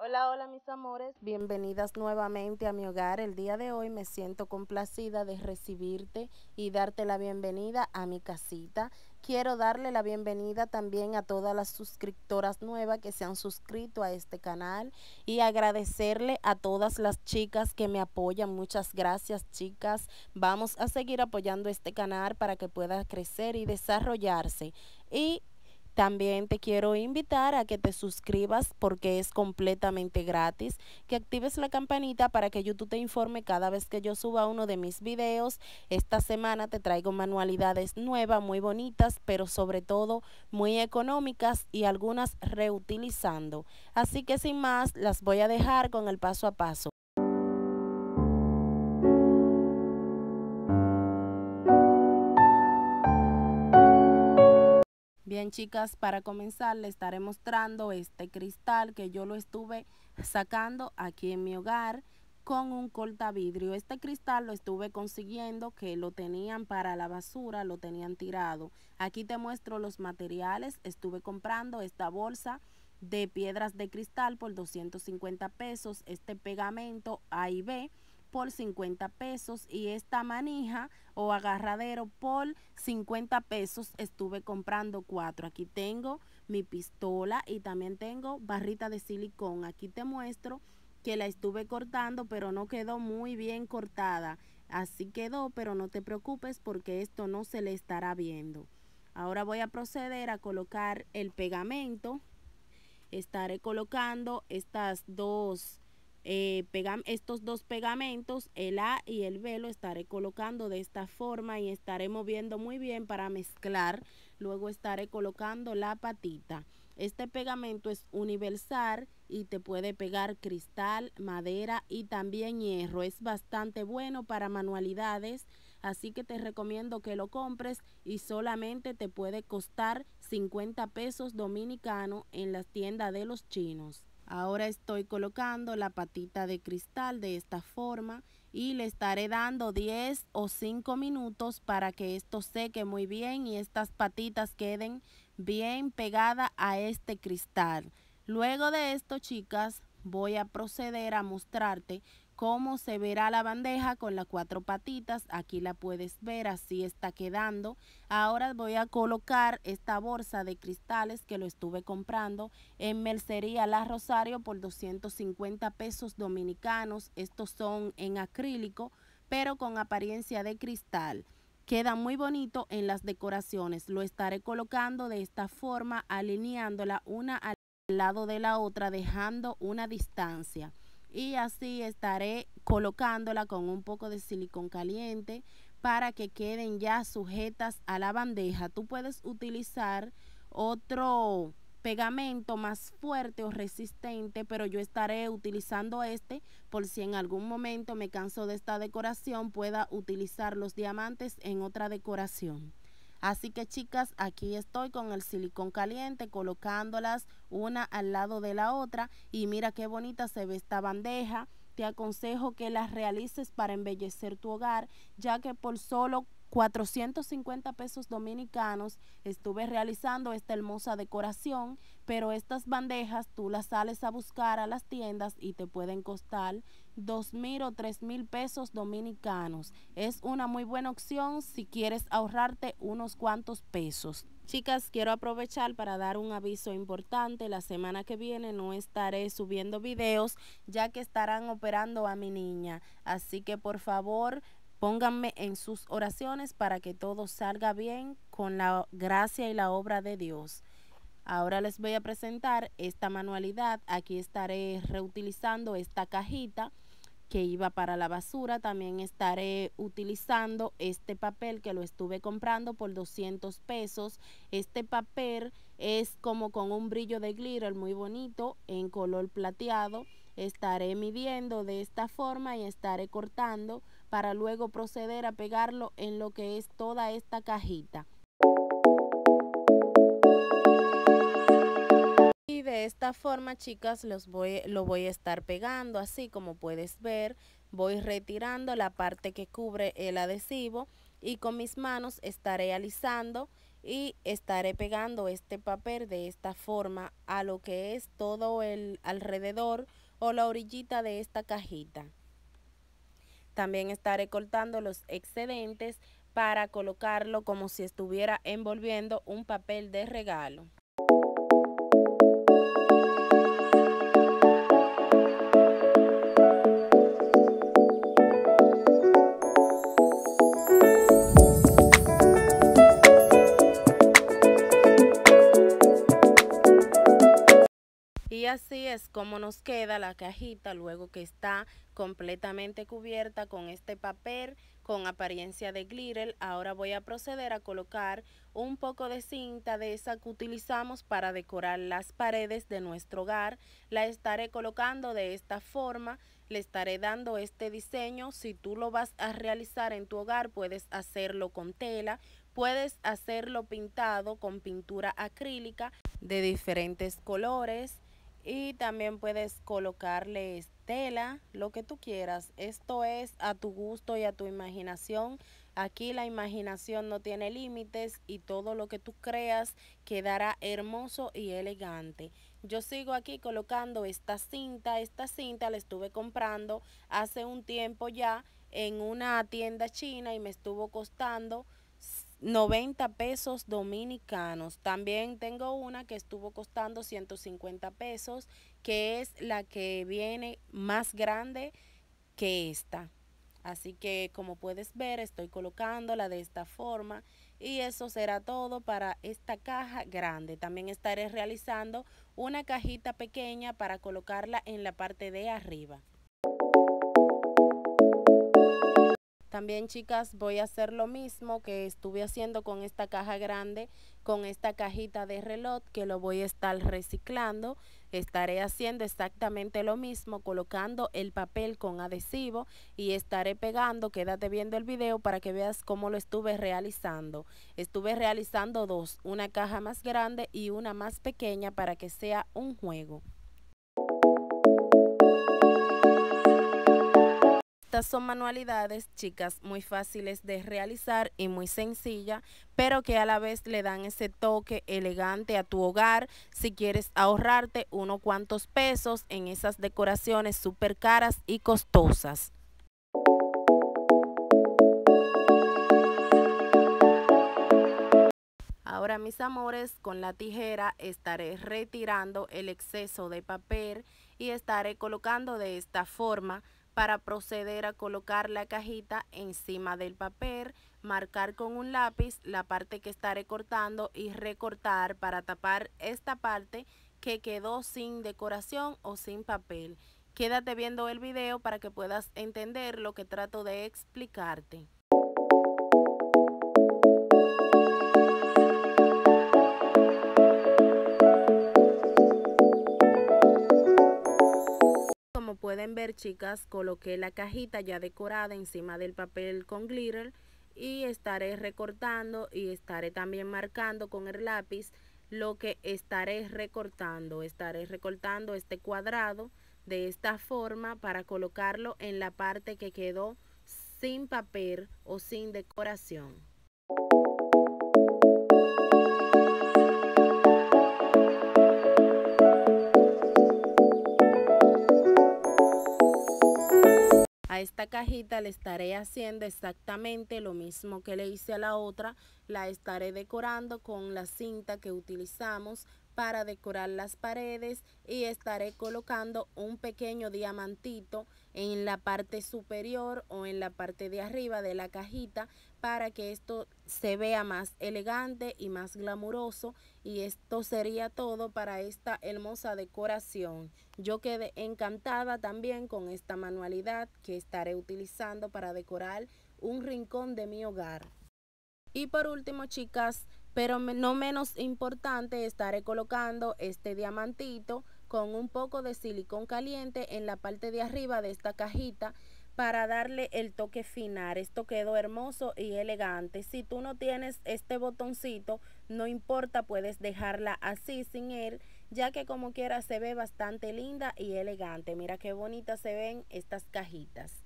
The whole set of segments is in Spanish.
Hola, hola mis amores, bienvenidas nuevamente a mi hogar. El día de hoy me siento complacida de recibirte y darte la bienvenida a mi casita. Quiero darle la bienvenida también a todas las suscriptoras nuevas que se han suscrito a este canal y agradecerle a todas las chicas que me apoyan. Muchas gracias chicas. Vamos a seguir apoyando este canal para que pueda crecer y desarrollarse. Y también te quiero invitar a que te suscribas porque es completamente gratis, que actives la campanita para que YouTube te informe cada vez que yo suba uno de mis videos. Esta semana te traigo manualidades nuevas, muy bonitas, pero sobre todo muy económicas y algunas reutilizando. Así que sin más, las voy a dejar con el paso a paso. Bien chicas, para comenzar les estaré mostrando este cristal que yo lo estuve sacando aquí en mi hogar con un cortavidrio. Este cristal lo estuve consiguiendo que lo tenían para la basura, lo tenían tirado. Aquí te muestro los materiales. Estuve comprando esta bolsa de piedras de cristal por 250 pesos, este pegamento A y B por 50 pesos y esta manija o agarradero por 50 pesos estuve comprando cuatro. Aquí tengo mi pistola y también tengo barrita de silicón. Aquí te muestro que la estuve cortando pero no quedó muy bien cortada. Así quedó, pero no te preocupes porque esto no se le estará viendo. Ahora voy a proceder a colocar el pegamento. Estaré colocando estas dos eh, estos dos pegamentos, el A y el B, lo estaré colocando de esta forma y estaré moviendo muy bien para mezclar. Luego estaré colocando la patita. Este pegamento es universal y te puede pegar cristal, madera y también hierro. Es bastante bueno para manualidades, así que te recomiendo que lo compres y solamente te puede costar 50 pesos dominicano en las tiendas de los chinos. Ahora estoy colocando la patita de cristal de esta forma y le estaré dando 10 o 5 minutos para que esto seque muy bien y estas patitas queden bien pegadas a este cristal. Luego de esto, chicas, voy a proceder a mostrarte cómo se verá la bandeja con las cuatro patitas. Aquí la puedes ver, así está quedando. Ahora voy a colocar esta bolsa de cristales que lo estuve comprando en Mercería La Rosario por 250 pesos dominicanos. Estos son en acrílico, pero con apariencia de cristal. Queda muy bonito en las decoraciones. Lo estaré colocando de esta forma, alineándola una al lado de la otra, dejando una distancia y así estaré colocándola con un poco de silicón caliente para que queden ya sujetas a la bandeja. Tú puedes utilizar otro pegamento más fuerte o resistente, pero yo estaré utilizando este por si en algún momento me canso de esta decoración, pueda utilizar los diamantes en otra decoración. Así que chicas, aquí estoy con el silicón caliente colocándolas una al lado de la otra y mira qué bonita se ve esta bandeja. Te aconsejo que las realices para embellecer tu hogar, ya que por solo 450 pesos dominicanos estuve realizando esta hermosa decoración pero estas bandejas tú las sales a buscar a las tiendas y te pueden costar dos mil o tres mil pesos dominicanos. Es una muy buena opción si quieres ahorrarte unos cuantos pesos. Chicas, quiero aprovechar para dar un aviso importante. La semana que viene no estaré subiendo videos ya que estarán operando a mi niña. Así que por favor, pónganme en sus oraciones para que todo salga bien con la gracia y la obra de Dios. Ahora les voy a presentar esta manualidad. Aquí estaré reutilizando esta cajita que iba para la basura. También estaré utilizando este papel que lo estuve comprando por 200 pesos. Este papel es como con un brillo de glitter muy bonito en color plateado. Estaré midiendo de esta forma y estaré cortando para luego proceder a pegarlo en lo que es toda esta cajita. esta forma, chicas, los voy, lo voy a estar pegando, así como puedes ver. Voy retirando la parte que cubre el adhesivo y con mis manos estaré alisando y estaré pegando este papel de esta forma a lo que es todo el alrededor o la orillita de esta cajita. También estaré cortando los excedentes para colocarlo como si estuviera envolviendo un papel de regalo. así es como nos queda la cajita luego que está completamente cubierta con este papel con apariencia de glitter. Ahora voy a proceder a colocar un poco de cinta de esa que utilizamos para decorar las paredes de nuestro hogar. La estaré colocando de esta forma. Le estaré dando este diseño. Si tú lo vas a realizar en tu hogar, puedes hacerlo con tela, puedes hacerlo pintado con pintura acrílica de diferentes colores y también puedes colocarle tela, lo que tú quieras. Esto es a tu gusto y a tu imaginación. Aquí la imaginación no tiene límites y todo lo que tú creas quedará hermoso y elegante. Yo sigo aquí colocando esta cinta. Esta cinta la estuve comprando hace un tiempo ya en una tienda china y me estuvo costando 90 pesos dominicanos. También tengo una que estuvo costando 150 pesos, que es la que viene más grande que esta. Así que como puedes ver, estoy colocándola de esta forma y eso será todo para esta caja grande. También estaré realizando una cajita pequeña para colocarla en la parte de arriba. También chicas voy a hacer lo mismo que estuve haciendo con esta caja grande, con esta cajita de reloj que lo voy a estar reciclando. Estaré haciendo exactamente lo mismo, colocando el papel con adhesivo y estaré pegando. Quédate viendo el video para que veas cómo lo estuve realizando. Estuve realizando dos, una caja más grande y una más pequeña para que sea un juego. Estas son manualidades, chicas, muy fáciles de realizar y muy sencilla pero que a la vez le dan ese toque elegante a tu hogar si quieres ahorrarte unos cuantos pesos en esas decoraciones súper caras y costosas. Ahora mis amores, con la tijera estaré retirando el exceso de papel y estaré colocando de esta forma para proceder a colocar la cajita encima del papel, marcar con un lápiz la parte que estaré cortando y recortar para tapar esta parte que quedó sin decoración o sin papel. Quédate viendo el video para que puedas entender lo que trato de explicarte. ver, chicas, coloqué la cajita ya decorada encima del papel con glitter y estaré recortando y estaré también marcando con el lápiz lo que estaré recortando. Estaré recortando este cuadrado de esta forma para colocarlo en la parte que quedó sin papel o sin decoración. esta cajita le estaré haciendo exactamente lo mismo que le hice a la otra. La estaré decorando con la cinta que utilizamos para decorar las paredes y estaré colocando un pequeño diamantito en la parte superior o en la parte de arriba de la cajita para que esto se vea más elegante y más glamuroso y esto sería todo para esta hermosa decoración yo quedé encantada también con esta manualidad que estaré utilizando para decorar un rincón de mi hogar y por último chicas pero no menos importante estaré colocando este diamantito con un poco de silicón caliente en la parte de arriba de esta cajita para darle el toque final. Esto quedó hermoso y elegante. Si tú no tienes este botoncito, no importa, puedes dejarla así sin él, ya que como quiera se ve bastante linda y elegante. Mira qué bonitas se ven estas cajitas.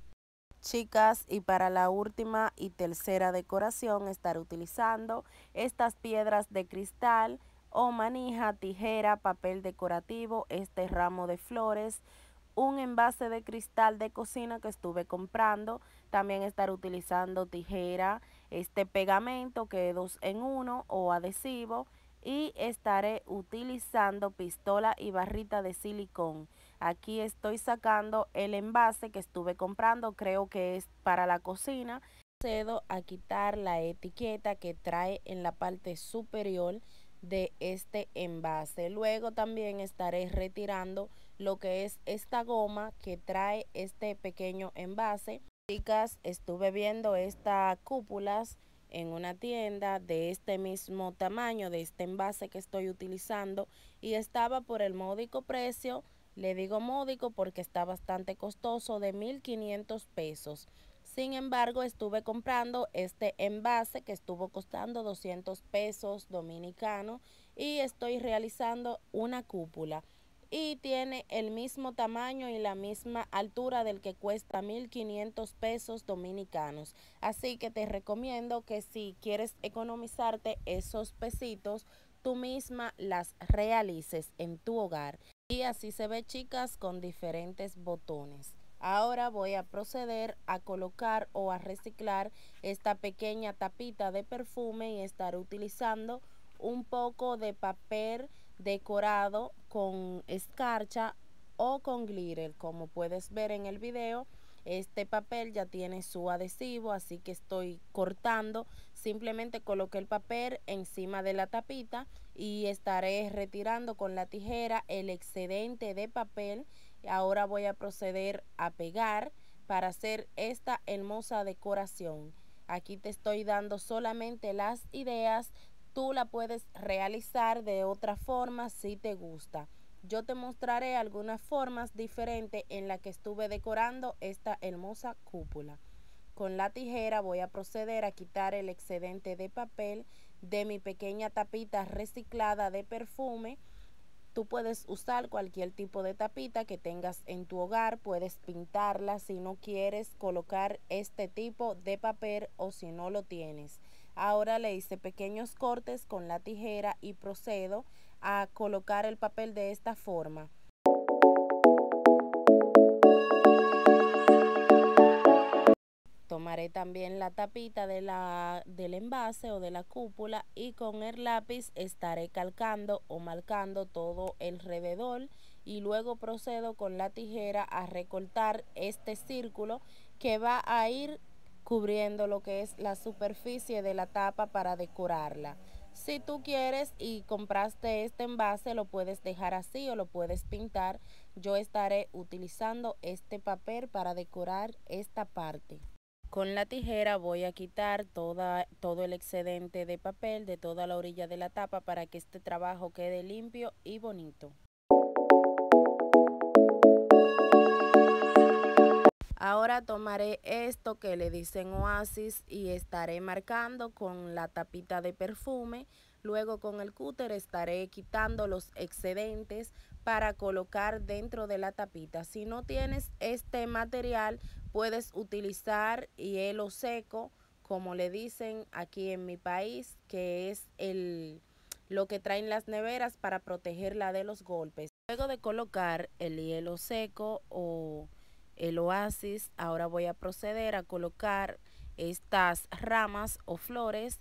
Chicas, y para la última y tercera decoración estar utilizando estas piedras de cristal o manija, tijera, papel decorativo, este ramo de flores, un envase de cristal de cocina que estuve comprando. También estar utilizando tijera, este pegamento que es dos en uno o adhesivo. Y estaré utilizando pistola y barrita de silicón. Aquí estoy sacando el envase que estuve comprando, creo que es para la cocina. Cedo a quitar la etiqueta que trae en la parte superior de este envase. Luego también estaré retirando lo que es esta goma que trae este pequeño envase. Chicas, estuve viendo estas cúpulas en una tienda de este mismo tamaño, de este envase que estoy utilizando y estaba por el módico precio, le digo módico porque está bastante costoso, de 1.500 pesos. Sin embargo, estuve comprando este envase que estuvo costando 200 pesos dominicano y estoy realizando una cúpula y tiene el mismo tamaño y la misma altura del que cuesta 1.500 pesos dominicanos. Así que te recomiendo que si quieres economizarte esos pesitos, tú misma las realices en tu hogar. Y así se ve chicas con diferentes botones. Ahora voy a proceder a colocar o a reciclar esta pequeña tapita de perfume y estar utilizando un poco de papel decorado con escarcha o con glitter. Como puedes ver en el video, este papel ya tiene su adhesivo, así que estoy cortando. Simplemente coloqué el papel encima de la tapita y estaré retirando con la tijera el excedente de papel. Ahora voy a proceder a pegar para hacer esta hermosa decoración. Aquí te estoy dando solamente las ideas tú la puedes realizar de otra forma si te gusta. Yo te mostraré algunas formas diferentes en las que estuve decorando esta hermosa cúpula. Con la tijera voy a proceder a quitar el excedente de papel de mi pequeña tapita reciclada de perfume. Tú puedes usar cualquier tipo de tapita que tengas en tu hogar, puedes pintarla si no quieres colocar este tipo de papel o si no lo tienes. Ahora le hice pequeños cortes con la tijera y procedo a colocar el papel de esta forma. Tomaré también la tapita de la, del envase o de la cúpula y con el lápiz estaré calcando o marcando todo el alrededor y luego procedo con la tijera a recortar este círculo que va a ir cubriendo lo que es la superficie de la tapa para decorarla. Si tú quieres y compraste este envase, lo puedes dejar así o lo puedes pintar. Yo estaré utilizando este papel para decorar esta parte. Con la tijera voy a quitar toda, todo el excedente de papel de toda la orilla de la tapa para que este trabajo quede limpio y bonito. Ahora tomaré esto que le dicen oasis y estaré marcando con la tapita de perfume. Luego con el cúter estaré quitando los excedentes para colocar dentro de la tapita. Si no tienes este material, puedes utilizar hielo seco, como le dicen aquí en mi país, que es el, lo que traen las neveras para protegerla de los golpes. Luego de colocar el hielo seco o el oasis. Ahora voy a proceder a colocar estas ramas o flores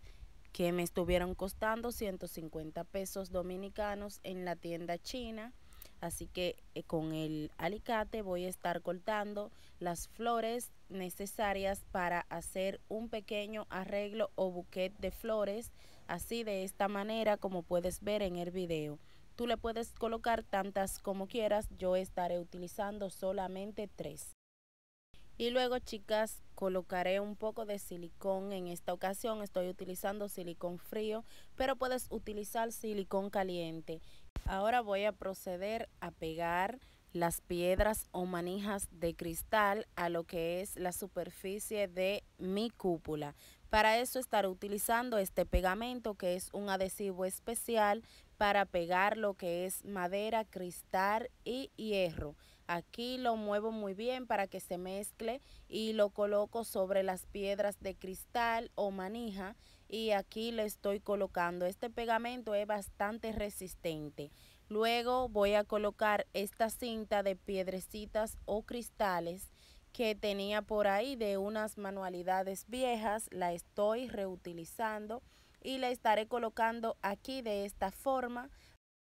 que me estuvieron costando 150 pesos dominicanos en la tienda china. Así que eh, con el alicate voy a estar cortando las flores necesarias para hacer un pequeño arreglo o buquet de flores. Así de esta manera como puedes ver en el video. Tú le puedes colocar tantas como quieras, yo estaré utilizando solamente tres. Y luego chicas colocaré un poco de silicón, en esta ocasión estoy utilizando silicón frío, pero puedes utilizar silicón caliente. Ahora voy a proceder a pegar las piedras o manijas de cristal a lo que es la superficie de mi cúpula. Para eso estaré utilizando este pegamento que es un adhesivo especial para pegar lo que es madera, cristal y hierro. Aquí lo muevo muy bien para que se mezcle y lo coloco sobre las piedras de cristal o manija y aquí le estoy colocando. Este pegamento es bastante resistente. Luego voy a colocar esta cinta de piedrecitas o cristales que tenía por ahí de unas manualidades viejas. La estoy reutilizando y la estaré colocando aquí de esta forma.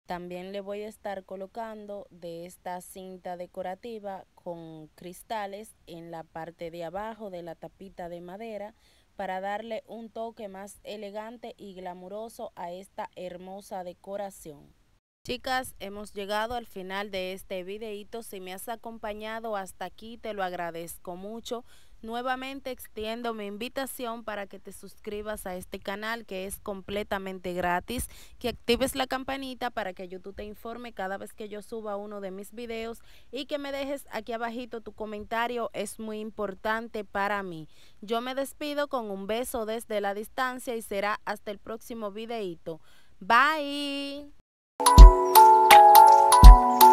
También le voy a estar colocando de esta cinta decorativa con cristales en la parte de abajo de la tapita de madera para darle un toque más elegante y glamuroso a esta hermosa decoración. Chicas, hemos llegado al final de este videito. Si me has acompañado hasta aquí, te lo agradezco mucho. Nuevamente extiendo mi invitación para que te suscribas a este canal que es completamente gratis, que actives la campanita para que YouTube te informe cada vez que yo suba uno de mis videos y que me dejes aquí abajito tu comentario, es muy importante para mí. Yo me despido con un beso desde la distancia y será hasta el próximo videito. Bye. you